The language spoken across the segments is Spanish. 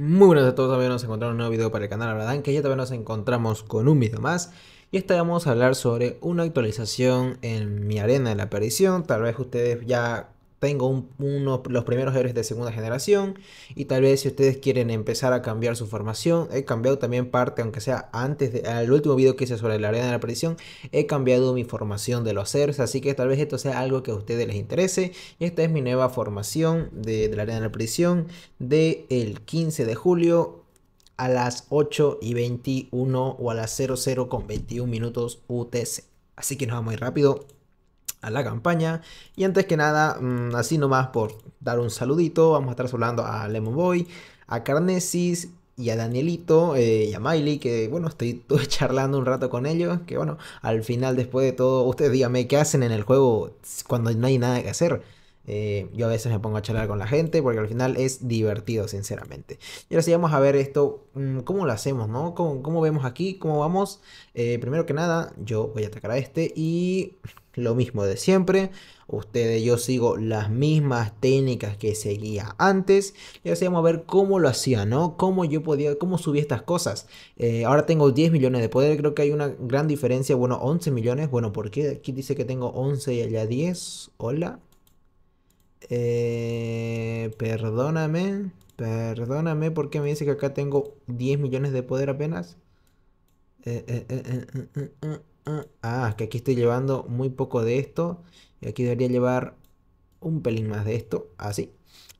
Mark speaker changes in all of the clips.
Speaker 1: Muy buenas a todos, también nos encontramos un nuevo video para el canal Abraham que ya también nos encontramos con un video más. Y esta vamos a hablar sobre una actualización en mi arena de la perdición. Tal vez ustedes ya tengo los primeros héroes de segunda generación y tal vez si ustedes quieren empezar a cambiar su formación, he cambiado también parte, aunque sea antes del último video que hice sobre la arena de la prisión, he cambiado mi formación de los héroes, así que tal vez esto sea algo que a ustedes les interese y esta es mi nueva formación de, la arena de la predicción del el 15 de julio a las 8 y 21 o a las 00 con 21 minutos UTC. Así que nos vamos muy rápido a la campaña. Y antes que nada, mm, así nomás por dar un saludito, vamos a estar saludando a Lemon Boy, a Carnesis y a Danielito eh, y a Miley, que bueno, estoy, charlando un rato con ellos, que bueno, al final después de todo, ustedes díganme qué hacen en el juego cuando no hay nada que hacer eh, yo a veces me pongo a charlar con la gente porque al final es divertido, sinceramente. Y ahora sí vamos a ver esto, mm, cómo lo hacemos, ¿no? ¿Cómo, vemos aquí? ¿Cómo vamos? Eh, primero que nada, yo voy a atacar a este y lo mismo de siempre. Ustedes, yo sigo las mismas técnicas que seguía antes. Y ahora sí vamos a ver cómo lo hacía, ¿no? Cómo yo podía, cómo subí estas cosas. Eh, ahora tengo 10 millones de poder, creo que hay una gran diferencia. Bueno, 11 millones. Bueno, ¿por qué aquí dice que tengo 11 y allá 10? Hola. Eh, perdóname. Perdóname porque me dice que acá tengo 10 millones de poder apenas. ah, que aquí estoy llevando muy poco de esto. Y aquí debería llevar un pelín más de esto. Así.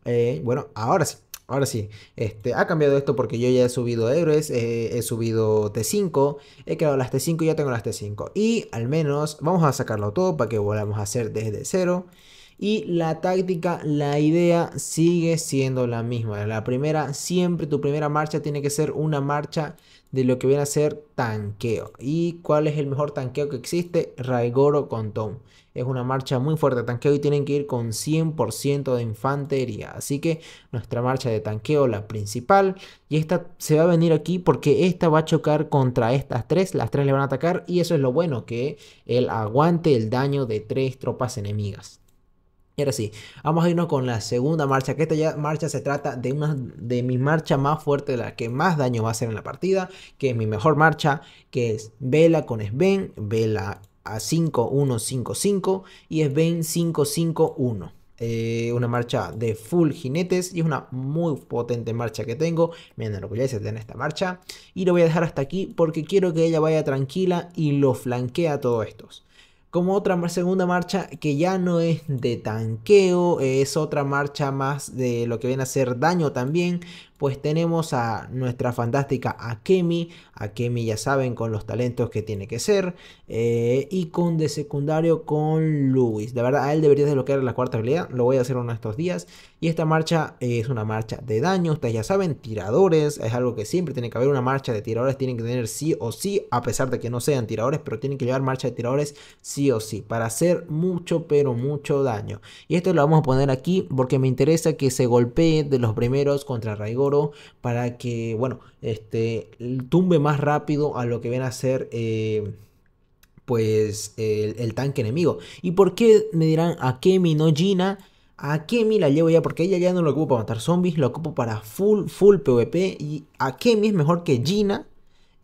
Speaker 1: Ah, eh, bueno, ahora sí. Ahora sí, este, ha cambiado esto porque yo ya he subido héroes, eh, he subido T5, he creado las T5 y ya tengo las T5. Y al menos vamos a sacarlo todo para que volvamos a hacer desde cero. Y la táctica, la idea sigue siendo la misma. La primera, siempre tu primera marcha tiene que ser una marcha de lo que viene a ser tanqueo. ¿Y cuál es el mejor tanqueo que existe? Raigoro con Tom. Es una marcha muy fuerte de tanqueo y tienen que ir con 100% de infantería. Así que nuestra marcha de tanqueo, la principal. Y esta se va a venir aquí porque esta va a chocar contra estas tres. Las tres le van a atacar y eso es lo bueno, que él aguante el daño de tres tropas enemigas. Y ahora sí, vamos a irnos con la segunda marcha, que esta ya marcha se trata de, una, de mi marcha más fuerte, la que más daño va a hacer en la partida, que es mi mejor marcha, que es Vela con Sven, Vela a 5-1-5-5 y Sven 5-5-1. Eh, una marcha de full jinetes y es una muy potente marcha que tengo. lo Me enorgullece en esta marcha y lo voy a dejar hasta aquí porque quiero que ella vaya tranquila y lo flanquea a todos estos como otra segunda marcha que ya no es de tanqueo, es otra marcha más de lo que viene a hacer daño también, pues tenemos a nuestra fantástica Akemi, Akemi ya saben con los talentos que tiene que ser, eh, y con de secundario con Luis, de verdad a él debería desbloquear la cuarta habilidad, lo voy a hacer uno de estos días, y esta marcha es una marcha de daño, ustedes ya saben, tiradores, es algo que siempre tiene que haber una marcha de tiradores, tienen que tener sí o sí, a pesar de que no sean tiradores, pero tienen que llevar marcha de tiradores sí o sí, para hacer mucho, pero mucho daño. Y esto lo vamos a poner aquí porque me interesa que se golpee de los primeros contra Raigor para que, bueno, este, tumbe más rápido a lo que ven a ser... Eh, pues el, tanque enemigo. ¿Y por qué me dirán Akemi no Gina? Akemi la llevo ya porque ella ya no lo ocupo para matar zombies, lo ocupo para full, full PvP. Y Akemi es mejor que Gina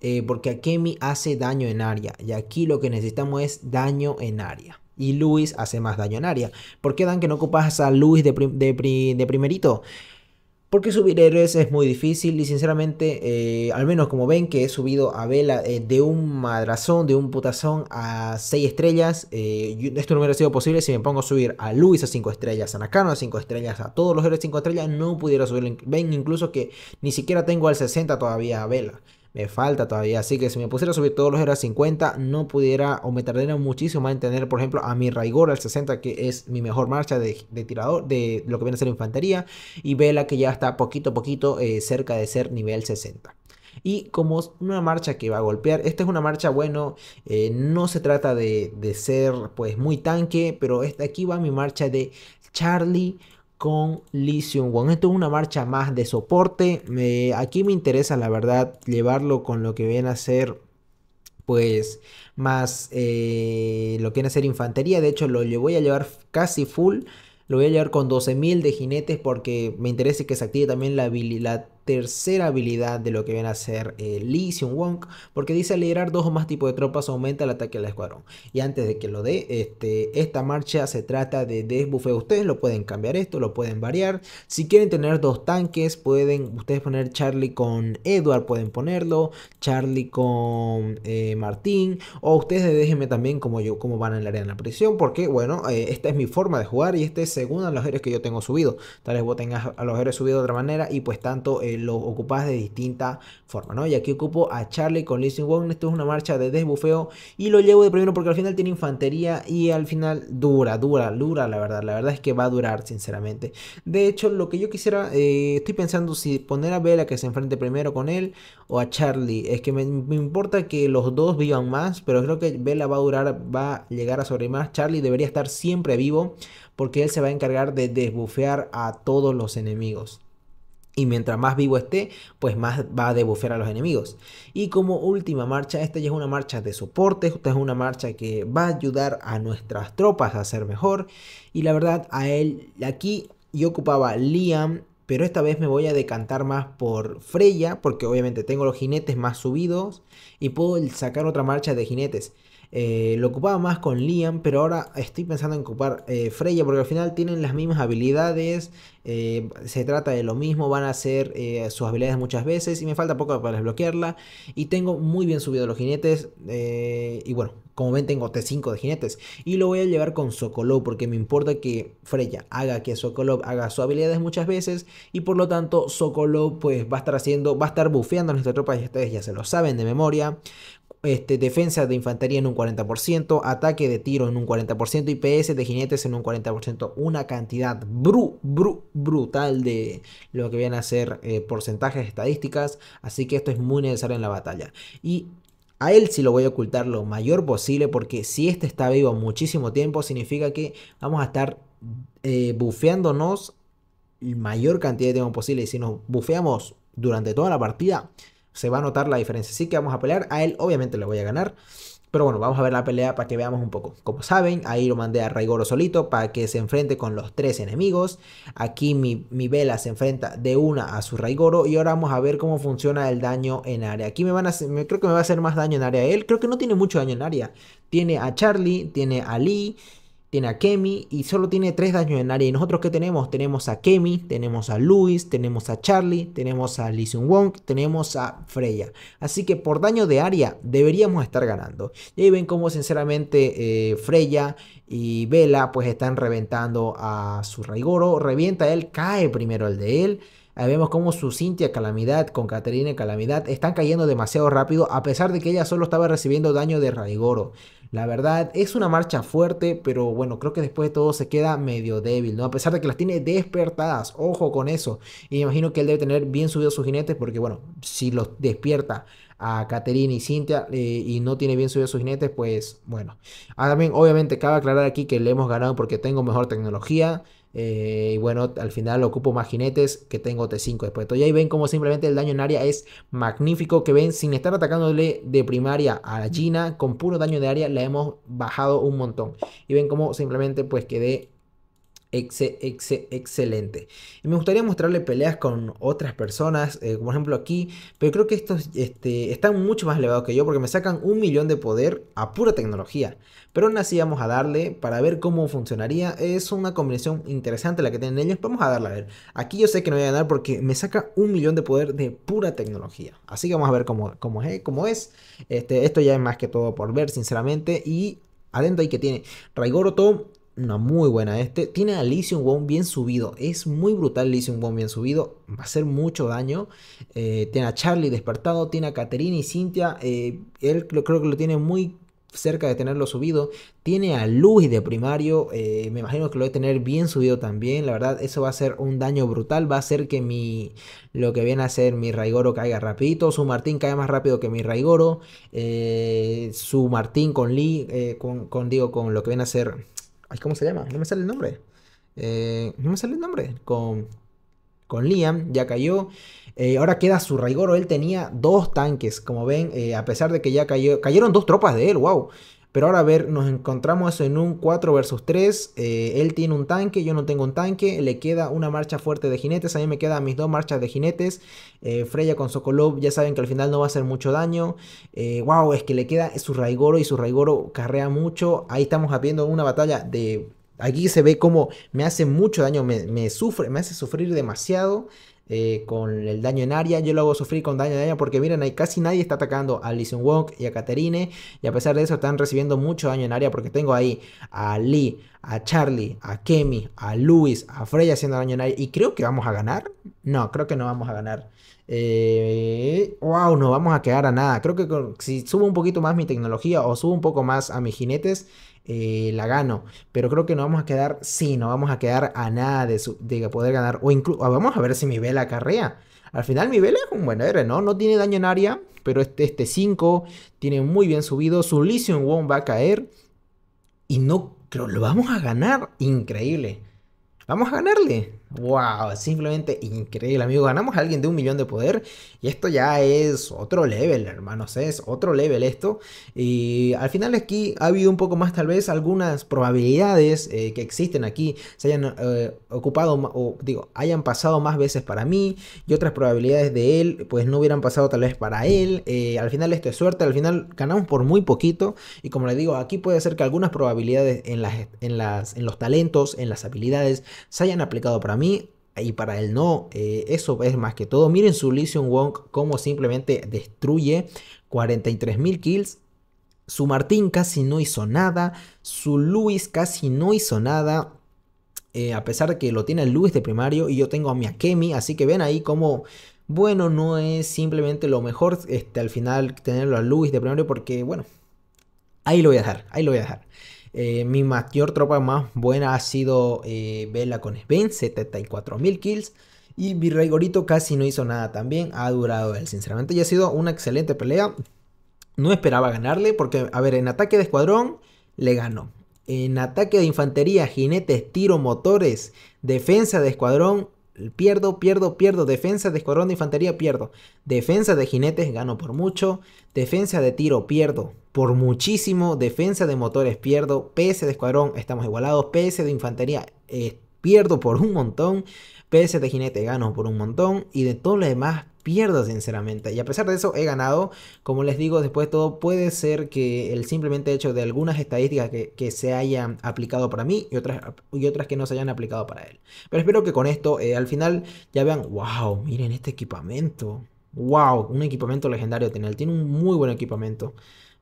Speaker 1: eh, porque Akemi hace daño en área. Y aquí lo que necesitamos es daño en área. Y Luis hace más daño en área. ¿Por qué dan que no ocupas a Luis de, de primerito? Porque subir héroes es muy difícil y sinceramente, eh, al menos como ven que he subido a Vela eh, de un madrazón, de un putazón a 6 estrellas, eh, esto no hubiera sido posible si me pongo a subir a Luis a 5 estrellas, a Nakano a 5 estrellas, a todos los héroes 5 estrellas, no pudiera subir. Ven incluso que ni siquiera tengo al 60 todavía a Vela me falta todavía. Así que si me pusiera sobre subir todos los era 50, no pudiera o me tardaría muchísimo más en tener, por ejemplo, a mi Raigor al 60, que es mi mejor marcha de, tirador, de lo que viene a ser infantería, y Vela que ya está poquito a poquito eh, cerca de ser nivel 60 y como una marcha que va a golpear. Esta es una marcha, bueno, eh, no se trata de, de, ser pues muy tanque, pero esta, aquí va mi marcha de Charlie con Lee One, Esto es una marcha más de soporte. aquí me interesa, la verdad, llevarlo con lo que viene a ser pues más eh, lo que viene a ser infantería. De hecho, lo, lo voy a llevar casi full. Lo voy a llevar con 12.000 de jinetes porque me interesa que se active también la habilidad tercera habilidad de lo que viene a ser eh, Lee un Wong, porque dice liderar dos o más tipos de tropas aumenta el ataque al escuadrón. Y antes de que lo dé, este, esta marcha se trata de desbufeo. Ustedes lo pueden cambiar esto, lo pueden variar. Si quieren tener dos tanques, pueden ustedes poner Charlie con Edward, pueden ponerlo, Charlie con eh, Martín, o ustedes déjenme también como yo, como van en la arena de la prisión, porque bueno, eh, esta es mi forma de jugar y este es según los héroes que yo tengo subido. Tal vez vos tengas a los héroes subido de otra manera y pues tanto... Eh, eh, lo ocupas de distinta forma, ¿no? Y aquí ocupo a Charlie con Listen Wong, esto es una marcha de desbufeo y lo llevo de primero porque al final tiene infantería y al final dura, dura, dura, la verdad, la verdad es que va a durar, sinceramente. De hecho, lo que yo quisiera, eh, estoy pensando si poner a Vela que se enfrente primero con él o a Charlie, es que me, importa que los dos vivan más, pero creo que Vela va a durar, va a llegar a sobrevivir más, Charlie debería estar siempre vivo porque él se va a encargar de desbufear a todos los enemigos. Y mientras más vivo esté, pues más va a debufear a los enemigos. Y como última marcha, esta ya es una marcha de soporte, esta es una marcha que va a ayudar a nuestras tropas a ser mejor. Y la verdad, a él, aquí yo ocupaba Liam, pero esta vez me voy a decantar más por Freya, porque obviamente tengo los jinetes más subidos y puedo sacar otra marcha de jinetes. Eh, lo ocupaba más con Liam, pero ahora estoy pensando en ocupar eh, Freya porque al final tienen las mismas habilidades, eh, se trata de lo mismo, van a hacer sus habilidades muchas veces y me falta poco para desbloquearla. Y tengo muy bien subido los jinetes y bueno, como ven tengo T5 de jinetes y lo voy a llevar con Sokolov porque me importa que Freya haga que Sokolov haga sus habilidades muchas veces y por lo tanto Sokolov pues va a estar haciendo, va a estar bufeando a nuestra tropa y ustedes ya se lo saben de memoria. Este, defensa de infantería en un 40%, ataque de tiro en un 40% y de jinetes en un 40%. Una cantidad brutal de lo que vienen a ser eh, porcentajes estadísticas, así que esto es muy necesario en la batalla. Y a él sí lo voy a ocultar lo mayor posible porque si este está vivo muchísimo tiempo significa que vamos a estar eh, bufeándonos mayor cantidad de tiempo posible y si nos bufeamos durante toda la partida se va a notar la diferencia. Sí que vamos a pelear, a él obviamente le voy a ganar. Pero bueno, vamos a ver la pelea para que veamos un poco. Como saben, ahí lo mandé a Raigoro solito para que se enfrente con los tres enemigos. Aquí mi, vela se enfrenta de una a su Raigoro. Y ahora vamos a ver cómo funciona el daño en área. Aquí me van a creo que me va a hacer más daño en área él. Creo que no tiene mucho daño en área. Tiene a Charlie, tiene a Lee tiene a Kemi y solo tiene tres daños en área. ¿Y nosotros qué tenemos? Tenemos a Kemi, tenemos a Luis, tenemos a Charlie, tenemos a Lee Wong, tenemos a Freya. Así que por daño de área deberíamos estar ganando. Y ahí ven cómo sinceramente eh, Freya y Vela pues están reventando a su Raigoro. Revienta él, cae primero el de él. Ahí vemos cómo su Cintia Calamidad con Caterina Calamidad están cayendo demasiado rápido a pesar de que ella solo estaba recibiendo daño de Raigoro. La verdad, es una marcha fuerte, pero bueno, creo que después de todo se queda medio débil, ¿no? A pesar de que las tiene despertadas, ojo con eso. Y imagino que él debe tener bien subidos sus jinetes, porque bueno, si los despierta a Caterina y Cintia eh, y no tiene bien subidos sus jinetes, pues bueno. También, ah, también obviamente, cabe aclarar aquí que le hemos ganado porque tengo mejor tecnología. Eh, y bueno, al final ocupo más jinetes que tengo T5 después. Y ahí ven cómo simplemente el daño en área es magnífico. Que ven, sin estar atacándole de primaria a Gina, con puro daño de área la hemos bajado un montón. Y ven cómo simplemente pues quedé excelente. Y me gustaría mostrarle peleas con otras personas, eh, como por ejemplo aquí, pero creo que estos este, están mucho más elevados que yo porque me sacan un millón de poder a pura tecnología. Pero aún así vamos a darle para ver cómo funcionaría. Es una combinación interesante la que tienen ellos. Vamos a darle a ver. Aquí yo sé que no voy a ganar porque me saca un millón de poder de pura tecnología. Así que vamos a ver cómo, cómo es. Este, esto ya es más que todo por ver, sinceramente. Y adentro ahí que tiene Raigoroto una muy buena este. Tiene a Lee Won bien subido. Es muy brutal Lee Wong bien subido. Va a hacer mucho daño. Eh, tiene a Charlie despertado. Tiene a Caterina y Cynthia. Eh, él creo, que lo tiene muy cerca de tenerlo subido. Tiene a Luis de primario. Eh, me imagino que lo voy a tener bien subido también. La verdad, eso va a ser un daño brutal. Va a hacer que mi. Lo que viene a ser mi Raigoro caiga rapidito. Su Martín cae más rápido que mi Raigoro. su Martín con Lee. con, digo, con lo que viene a ser ¿cómo se llama? No me sale el nombre. Eh, no me sale el nombre. Con, con Liam ya cayó. Eh, ahora queda su Raigoro, Él tenía dos tanques. Como ven, eh, a pesar de que ya cayó, cayeron dos tropas de él. ¡Wow! Pero ahora a ver, nos encontramos en un 4 versus 3. Eh, él tiene un tanque, yo no tengo un tanque. Le queda una marcha fuerte de jinetes. A mí me quedan mis dos marchas de jinetes. Eh, Freya con Sokolov, ya saben que al final no va a hacer mucho daño. Eh, wow, es que le queda su Raigoro y su Raigoro carrea mucho. Ahí estamos habiendo una batalla de... Aquí se ve como me hace mucho daño, me, sufre, me hace sufrir demasiado. Eh, con el daño en área. Yo lo hago sufrir con daño en área porque miren, ahí casi nadie está atacando a Lee Wong y a Katerine. Y a pesar de eso están recibiendo mucho daño en área porque tengo ahí a Lee, a Charlie, a Kemi, a Luis, a Freya haciendo daño en área. Y creo que vamos a ganar. No, creo que no vamos a ganar. Eh, wow, no vamos a quedar a nada. Creo que si subo un poquito más mi tecnología o subo un poco más a mis jinetes, eh, la gano. Pero creo que no vamos a quedar, sí, no vamos a quedar a nada de, poder ganar. O incluso, vamos a ver si mi vela acarrea. Al final mi vela es un buen héroe, ¿no? No tiene daño en área, pero este, este 5 tiene muy bien subido. Su Lysium Womb va a caer. Y no, creo, lo vamos a ganar. Increíble. Vamos a ganarle. Wow, simplemente increíble, amigo. Ganamos a alguien de un millón de poder y esto ya es otro level, hermanos. Es otro level esto. Y al final aquí ha habido un poco más, tal vez, algunas probabilidades eh, que existen aquí se hayan eh, ocupado o digo, hayan pasado más veces para mí y otras probabilidades de él, pues no hubieran pasado tal vez para él. Eh, al final esto es suerte, al final ganamos por muy poquito y como le digo, aquí puede ser que algunas probabilidades en, las, en, las, en los talentos, en las habilidades, se hayan aplicado para mí y para él no, eh, eso es más que todo. Miren su Lee Wong como simplemente destruye 43.000 kills. Su Martín casi no hizo nada. Su Luis casi no hizo nada. Eh, a pesar de que lo tiene el Luis de primario y yo tengo a mi Akemi, así que ven ahí como, bueno, no es simplemente lo mejor este, al final tenerlo a Luis de primario porque, bueno, ahí lo voy a dejar, ahí lo voy a dejar. Eh, mi mayor tropa más buena ha sido eh, Vela con Sven, 74.000 kills. Y Virrey Gorito casi no hizo nada también, ha durado él, sinceramente. Y ha sido una excelente pelea. No esperaba ganarle porque, a ver, en ataque de escuadrón le ganó. En ataque de infantería, jinetes, tiro, motores, defensa de escuadrón, Pierdo, pierdo, pierdo. Defensa de escuadrón de infantería, pierdo. Defensa de jinetes, gano por mucho. Defensa de tiro, pierdo por muchísimo. Defensa de motores, pierdo. PS de escuadrón, estamos igualados. PS de infantería, eh, pierdo por un montón. PS de jinete gano por un montón. Y de todo lo demás pierdo sinceramente. Y a pesar de eso he ganado. Como les digo, después de todo puede ser que el simplemente hecho de algunas estadísticas que, se hayan aplicado para mí y otras, y otras que no se hayan aplicado para él. Pero espero que con esto eh, al final ya vean, wow, miren este equipamiento. Wow, un equipamiento legendario tiene. Él tiene un muy buen equipamiento.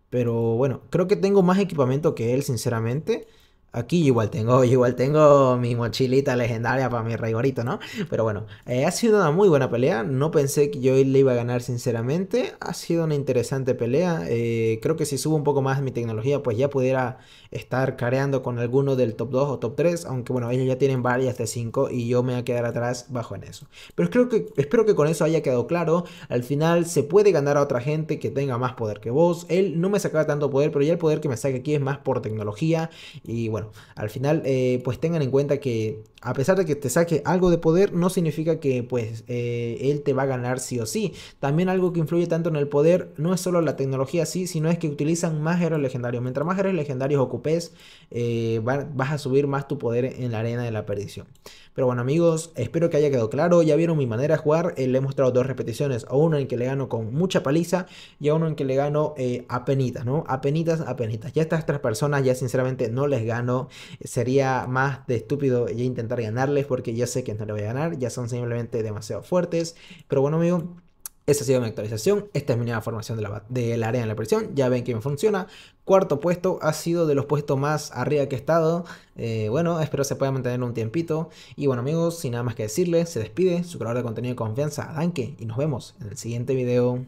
Speaker 1: Pero bueno, creo que tengo más equipamiento que él, sinceramente. Aquí igual tengo, igual tengo mi mochilita legendaria para mi rey gorito, ¿no? Pero bueno, eh, ha sido una muy buena pelea. No pensé que yo le iba a ganar sinceramente. Ha sido una interesante pelea. Eh, creo que si subo un poco más mi tecnología, pues ya pudiera estar careando con alguno del top 2 o top 3. Aunque bueno, ellos ya tienen varias de 5 y yo me voy a quedar atrás bajo en eso. Pero creo que, espero que con eso haya quedado claro. Al final se puede ganar a otra gente que tenga más poder que vos. Él no me sacaba tanto poder, pero ya el poder que me saca aquí es más por tecnología. Y bueno al final eh, pues tengan en cuenta que a pesar de que te saque algo de poder, no significa que pues eh, él te va a ganar sí o sí. También algo que influye tanto en el poder no es solo la tecnología sí, sino es que utilizan más héroes legendarios. Mientras más héroes legendarios ocupes, eh, vas a subir más tu poder en la arena de la perdición. Pero bueno amigos, espero que haya quedado claro, ya vieron mi manera de jugar, eh, le he mostrado dos repeticiones, a uno en que le gano con mucha paliza y a uno en que le gano eh, penitas, ¿no? Apenitas, apenitas. Ya estas tres personas ya sinceramente no les gano, sería más de estúpido ya intentar ganarles porque ya sé que no le voy a ganar, ya son simplemente demasiado fuertes. Pero bueno amigos... Esa ha sido mi actualización. Esta es mi nueva formación de la, de la área en la presión. Ya ven que me funciona. Cuarto puesto ha sido de los puestos más arriba que he estado. Eh, bueno, espero se pueda mantener un tiempito. Y bueno amigos, sin nada más que decirles, se despide su creador de contenido de confianza, Danke. Y nos vemos en el siguiente video.